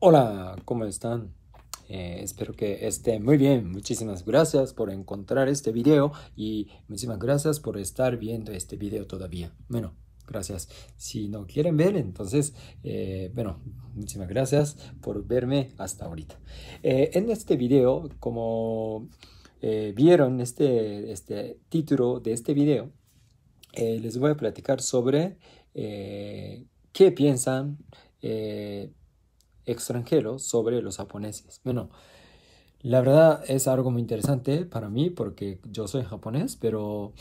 Hola, ¿cómo están? Eh, espero que estén muy bien. Muchísimas gracias por encontrar este video y muchísimas gracias por estar viendo este video todavía. Bueno, gracias. Si no quieren ver, entonces, eh, bueno, muchísimas gracias por verme hasta ahorita. Eh, en este video, como vieron este, este título de este video, les voy a platicar sobre qué piensan extranjeros sobre los japoneses. Bueno, la verdad es algo muy interesante para mí porque yo soy japonés, pero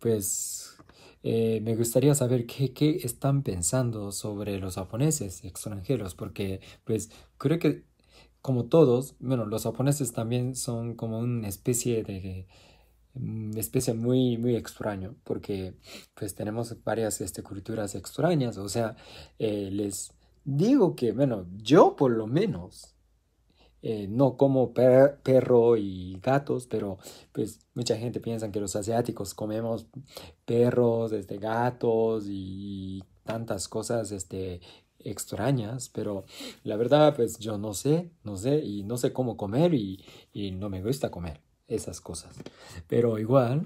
pues eh, me gustaría saber qué, están pensando sobre los japoneses extranjeros porque pues creo que como todos, bueno, los japoneses también son como una especie de especie muy muy extraño porque pues tenemos varias este, culturas extrañas o sea eh, les digo que, bueno, yo por lo menos, eh, no como perro y gatos, pero pues mucha gente piensa que los asiáticos comemos perros, este, gatos y tantas cosas este, extrañas, pero la verdad pues yo no sé, no sé y no sé cómo comer y no me gusta comer esas cosas. Pero igual,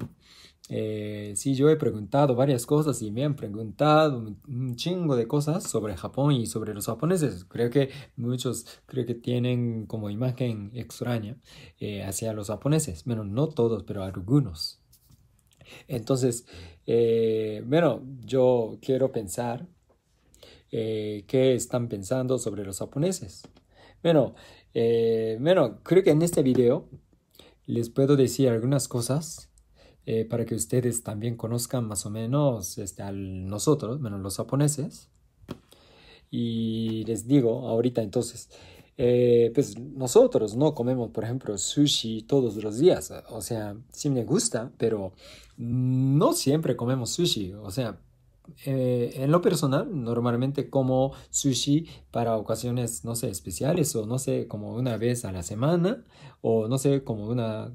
eh, si yo he preguntado varias cosas y me han preguntado un chingo de cosas sobre Japón y sobre los japoneses. Creo que muchos creo que tienen como imagen extraña eh, hacia los japoneses. Bueno, no todos, pero algunos. Entonces, eh, bueno, yo quiero pensar qué están pensando sobre los japoneses. Bueno, bueno, creo que en este video les puedo decir algunas cosas eh, para que ustedes también conozcan más o menos este, a nosotros, menos los japoneses. Y les digo ahorita entonces, eh, pues nosotros no comemos, por ejemplo, sushi todos los días. O sea, sí me gusta, pero no siempre comemos sushi. O sea, eh, en lo personal, normalmente como sushi para ocasiones, no sé, especiales o no sé, como una vez a la semana o no sé, como una,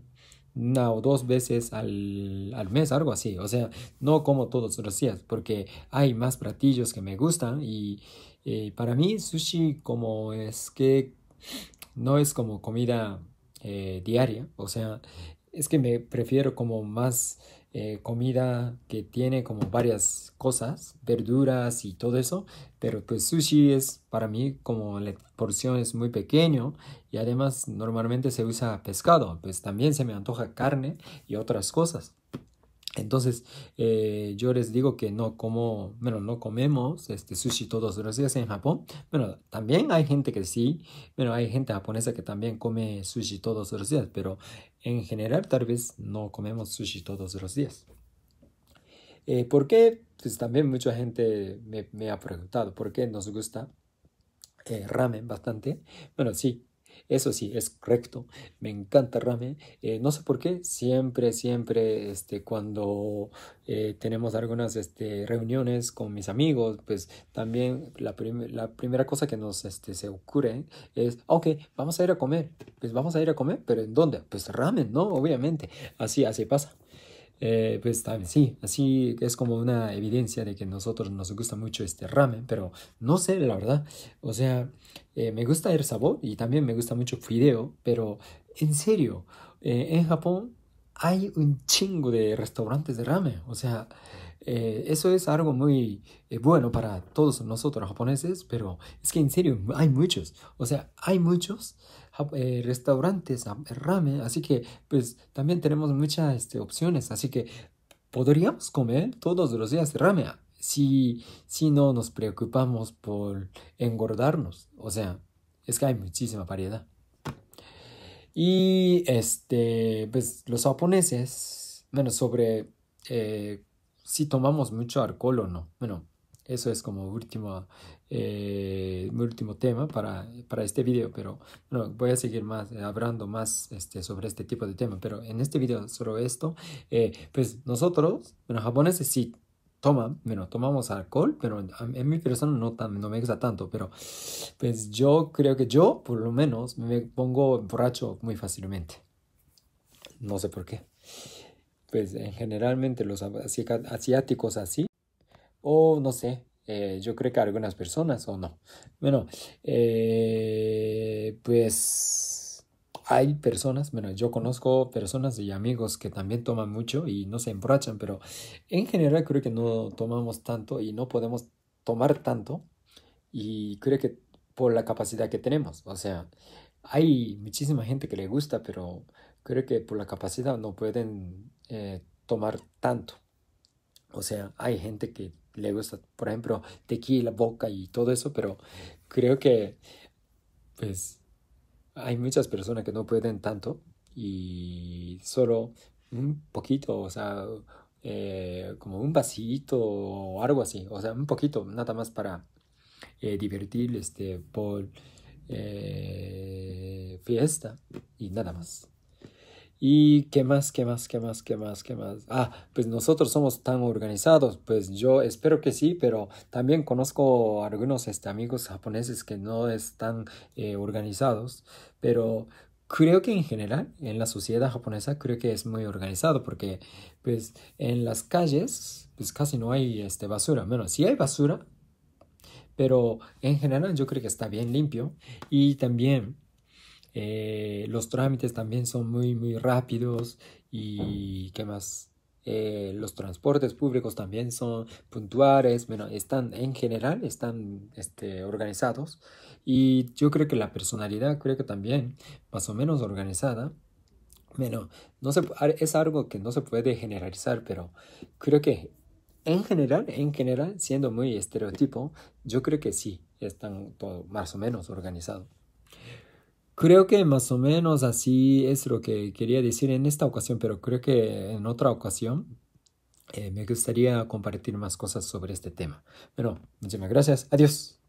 una o dos veces al, mes, algo así. O sea, no como todos los días porque hay más platillos que me gustan y eh, para mí sushi como es que no es como comida eh, diaria, o sea, es que me prefiero como más eh, comida que tiene como varias cosas, verduras y todo eso, pero pues sushi es para mí como la porción es muy pequeño y además normalmente se usa pescado, pues también se me antoja carne y otras cosas. Entonces, eh, yo les digo que no como, bueno, no comemos este sushi todos los días en Japón. Bueno, también hay gente que sí, bueno, hay gente japonesa que también come sushi todos los días, pero en general tal vez no comemos sushi todos los días. Eh, ¿Por qué? Pues también mucha gente me, ha preguntado por qué nos gusta eh, ramen bastante. Bueno, sí, eso sí, es correcto. Me encanta ramen. Eh, no sé por qué, siempre, siempre, este, cuando eh, tenemos algunas este, reuniones con mis amigos, pues también la, la primera cosa que nos este, se ocurre es, ok, vamos a ir a comer. Pues vamos a ir a comer, pero ¿en dónde? Pues ramen, ¿no? Obviamente. Así, así pasa. Eh, pues pues sí, así es como una evidencia de que nosotros nos gusta mucho este ramen, pero no sé, la verdad. O sea, eh, me gusta el sabor y también me gusta mucho fideo, pero en serio, eh, en Japón hay un chingo de restaurantes de ramen. O sea, eso es algo muy bueno para todos nosotros japoneses, pero es que en serio hay muchos. O sea, hay muchos. Eh, restaurantes, eh, rame así que pues también tenemos muchas este, opciones, así que podríamos comer todos los días ramen si, si no nos preocupamos por engordarnos, o sea, es que hay muchísima variedad. Y este, pues los japoneses, bueno, sobre eh, si tomamos mucho alcohol o no, bueno, eso es como último, eh, último tema para, este video, pero voy a seguir más eh, hablando más este, sobre este tipo de tema, pero en este video solo esto, eh, pues nosotros, bueno, japoneses sí toman, bueno, tomamos alcohol, pero en mi persona no, no me gusta tanto, pero pues yo creo que yo, por lo menos, me pongo borracho muy fácilmente. No sé por qué. Pues en generalmente los asiáticos así o no sé, eh, yo creo que algunas personas o no. Bueno, eh, pues hay personas, bueno, yo conozco personas y amigos que también toman mucho y no se emborrachan, pero en general creo que no tomamos tanto y no podemos tomar tanto y creo que por la capacidad que tenemos, o sea, hay muchísima gente que le gusta, pero creo que por la capacidad no pueden eh, tomar tanto. O sea, hay gente que le gusta, por ejemplo, tequila, boca y todo eso, pero creo que pues hay muchas personas que no pueden tanto y solo un poquito, o sea, eh, como un vasito o algo así, o sea, un poquito, nada más para eh, divertir este, por eh, fiesta y nada más. ¿Y qué más, qué más, qué más, qué más, qué más? Ah, pues nosotros somos tan organizados, pues yo espero que sí, pero también conozco algunos este, amigos japoneses que no están eh, organizados, pero creo que en general en la sociedad japonesa creo que es muy organizado porque pues en las calles pues casi no hay este, basura, bueno, sí hay basura, pero en general yo creo que está bien limpio y también eh, los trámites también son muy, muy rápidos y qué más. Eh, los transportes públicos también son puntuales, bueno, están en general, están este, organizados y yo creo que la personalidad creo que también más o menos organizada. Bueno, no se, es algo que no se puede generalizar, pero creo que en general, en general, siendo muy estereotipo, yo creo que sí, están todo más o menos organizados. Creo que más o menos así es lo que quería decir en esta ocasión, pero creo que en otra ocasión eh, me gustaría compartir más cosas sobre este tema. Pero muchísimas gracias. Adiós.